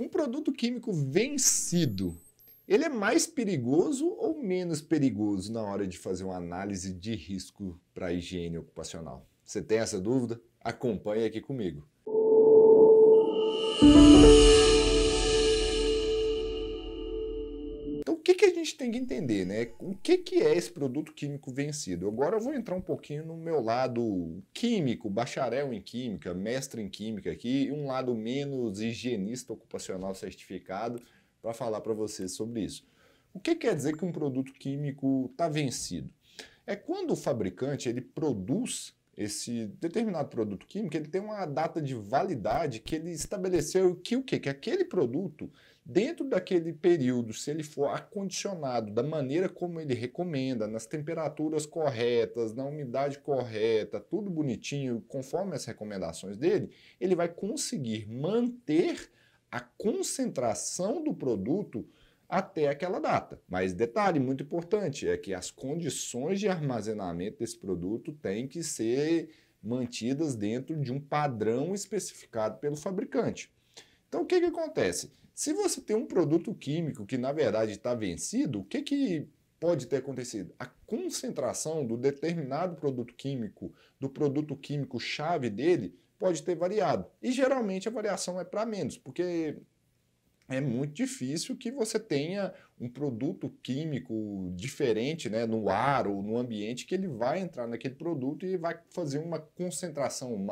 Um produto químico vencido, ele é mais perigoso ou menos perigoso na hora de fazer uma análise de risco para a higiene ocupacional? Você tem essa dúvida? Acompanhe aqui comigo. tem que entender, né? O que, que é esse produto químico vencido? Agora eu vou entrar um pouquinho no meu lado químico, bacharel em química, mestre em química aqui, um lado menos higienista ocupacional certificado para falar para vocês sobre isso. O que quer dizer que um produto químico está vencido? É quando o fabricante ele produz esse determinado produto químico, ele tem uma data de validade que ele estabeleceu que o quê? Que aquele produto, dentro daquele período, se ele for acondicionado da maneira como ele recomenda, nas temperaturas corretas, na umidade correta, tudo bonitinho, conforme as recomendações dele, ele vai conseguir manter a concentração do produto até aquela data. Mas detalhe muito importante é que as condições de armazenamento desse produto têm que ser mantidas dentro de um padrão especificado pelo fabricante. Então, o que, que acontece? Se você tem um produto químico que, na verdade, está vencido, o que, que pode ter acontecido? A concentração do determinado produto químico, do produto químico-chave dele, pode ter variado. E geralmente a variação é para menos, porque é muito difícil que você tenha um produto químico diferente né, no ar ou no ambiente que ele vai entrar naquele produto e vai fazer uma concentração, um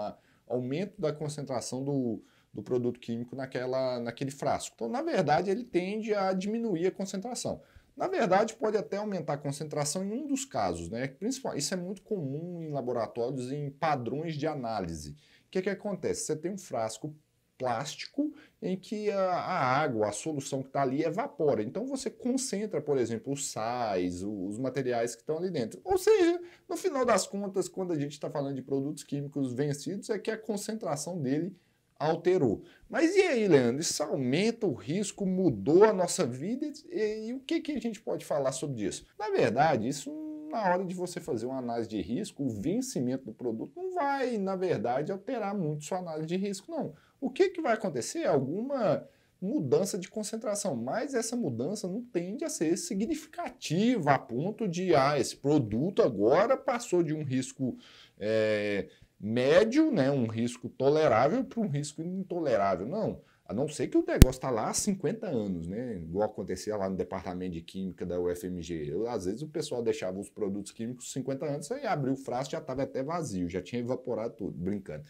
aumento da concentração do, do produto químico naquela, naquele frasco. Então, na verdade, ele tende a diminuir a concentração. Na verdade, pode até aumentar a concentração em um dos casos, né? Principalmente, isso é muito comum em laboratórios em padrões de análise. O que, é que acontece? Você tem um frasco plástico em que a, a água, a solução que está ali, evapora. Então você concentra, por exemplo, os sais, os materiais que estão ali dentro. Ou seja, no final das contas, quando a gente está falando de produtos químicos vencidos, é que a concentração dele alterou. Mas e aí, Leandro? Isso aumenta o risco, mudou a nossa vida? E, e o que, que a gente pode falar sobre isso? Na verdade, isso na hora de você fazer uma análise de risco, o vencimento do produto não vai, na verdade, alterar muito sua análise de risco, não. O que, que vai acontecer? Alguma mudança de concentração, mas essa mudança não tende a ser significativa a ponto de ah, esse produto agora passou de um risco é, médio, né, um risco tolerável para um risco intolerável. Não. A não ser que o negócio está lá há 50 anos, né? Igual acontecia lá no departamento de química da UFMG. Eu, às vezes o pessoal deixava os produtos químicos 50 anos, aí abriu o frasco já estava até vazio, já tinha evaporado tudo, brincando.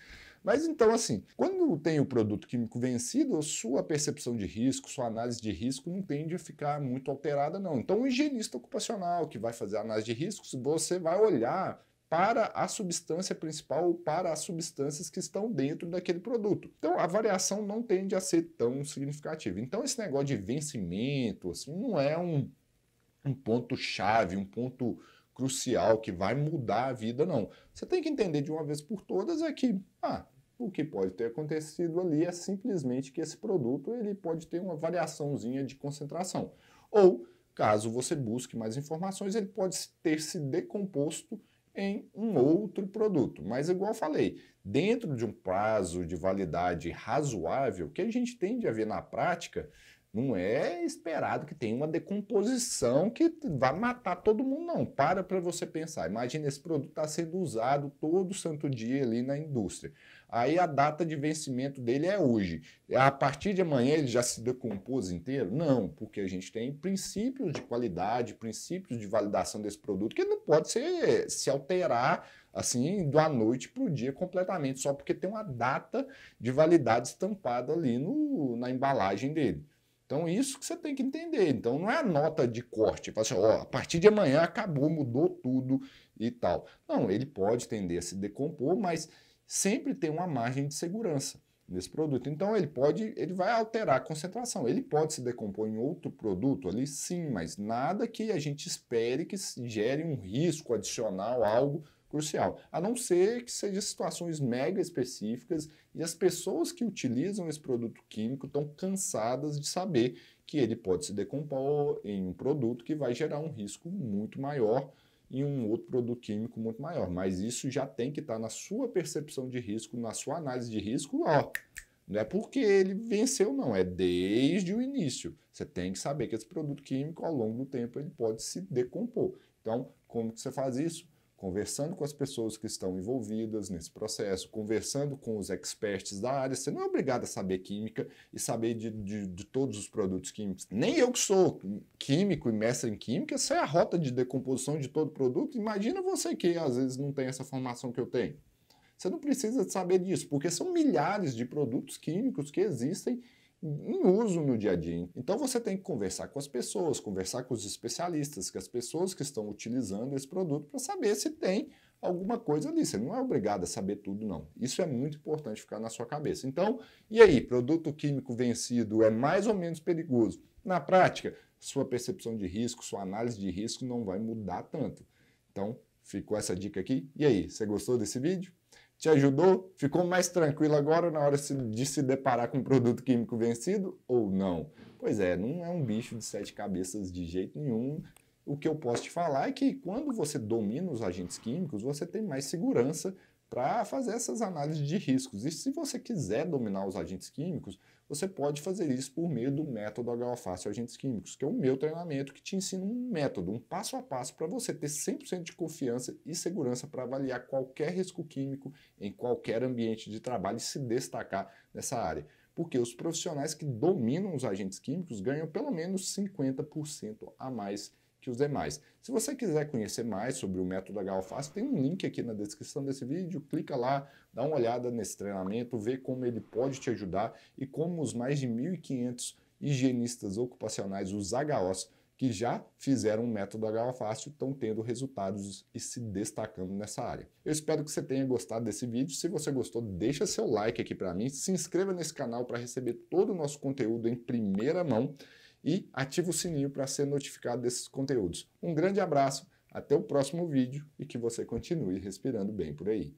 Mas então, assim, quando tem o produto químico vencido, sua percepção de risco, sua análise de risco não tende a ficar muito alterada, não. Então, o higienista ocupacional que vai fazer a análise de riscos, você vai olhar para a substância principal ou para as substâncias que estão dentro daquele produto. Então a variação não tende a ser tão significativa. Então esse negócio de vencimento assim, não é um, um ponto-chave, um ponto crucial que vai mudar a vida, não. Você tem que entender de uma vez por todas é que ah, o que pode ter acontecido ali é simplesmente que esse produto ele pode ter uma variaçãozinha de concentração. Ou, caso você busque mais informações, ele pode ter se decomposto em um outro produto. Mas, igual falei, dentro de um prazo de validade razoável, que a gente tende a ver na prática, não é esperado que tenha uma decomposição que vá matar todo mundo, não. Para para você pensar. Imagina, esse produto está sendo usado todo santo dia ali na indústria. Aí a data de vencimento dele é hoje. A partir de amanhã ele já se decompôs inteiro? Não, porque a gente tem princípios de qualidade, princípios de validação desse produto que não pode ser, se alterar assim, da noite para o dia completamente, só porque tem uma data de validade estampada ali no, na embalagem dele. Então, isso que você tem que entender. Então, não é a nota de corte, assim, ó, a partir de amanhã acabou, mudou tudo e tal. Não, ele pode tender a se decompor, mas sempre tem uma margem de segurança nesse produto. Então, ele pode, ele vai alterar a concentração. Ele pode se decompor em outro produto ali, sim, mas nada que a gente espere que gere um risco adicional, algo crucial. A não ser que seja situações mega específicas e as pessoas que utilizam esse produto químico estão cansadas de saber que ele pode se decompor em um produto que vai gerar um risco muito maior em um outro produto químico muito maior. Mas isso já tem que estar tá na sua percepção de risco, na sua análise de risco, ó. Não é porque ele venceu, não, é desde o início. Você tem que saber que esse produto químico, ao longo do tempo, ele pode se decompor. Então, como que você faz isso? conversando com as pessoas que estão envolvidas nesse processo, conversando com os experts da área. Você não é obrigado a saber química e saber de, de, de todos os produtos químicos. Nem eu que sou químico e mestre em química, sei é a rota de decomposição de todo produto. Imagina você que às vezes não tem essa formação que eu tenho. Você não precisa saber disso, porque são milhares de produtos químicos que existem em uso no dia a dia. Então você tem que conversar com as pessoas, conversar com os especialistas, com as pessoas que estão utilizando esse produto para saber se tem alguma coisa ali. Você não é obrigado a saber tudo, não. Isso é muito importante ficar na sua cabeça. Então, e aí, produto químico vencido é mais ou menos perigoso? Na prática, sua percepção de risco, sua análise de risco não vai mudar tanto. Então, ficou essa dica aqui. E aí, você gostou desse vídeo? Te ajudou? Ficou mais tranquilo agora na hora de se deparar com um produto químico vencido ou não? Pois é, não é um bicho de sete cabeças de jeito nenhum. O que eu posso te falar é que quando você domina os agentes químicos, você tem mais segurança para fazer essas análises de riscos. E se você quiser dominar os agentes químicos, você pode fazer isso por meio do método HOFácil Agentes Químicos, que é o meu treinamento que te ensina um método, um passo a passo, para você ter 100% de confiança e segurança para avaliar qualquer risco químico em qualquer ambiente de trabalho e se destacar nessa área. Porque os profissionais que dominam os agentes químicos ganham pelo menos 50% a mais que os demais. Se você quiser conhecer mais sobre o método HOFAS, tem um link aqui na descrição desse vídeo, clica lá, dá uma olhada nesse treinamento, vê como ele pode te ajudar e como os mais de 1.500 higienistas ocupacionais, os HOs, que já fizeram o método HO estão tendo resultados e se destacando nessa área. Eu espero que você tenha gostado desse vídeo. Se você gostou, deixa seu like aqui para mim, se inscreva nesse canal para receber todo o nosso conteúdo em primeira mão e ativa o sininho para ser notificado desses conteúdos. Um grande abraço, até o próximo vídeo e que você continue respirando bem por aí.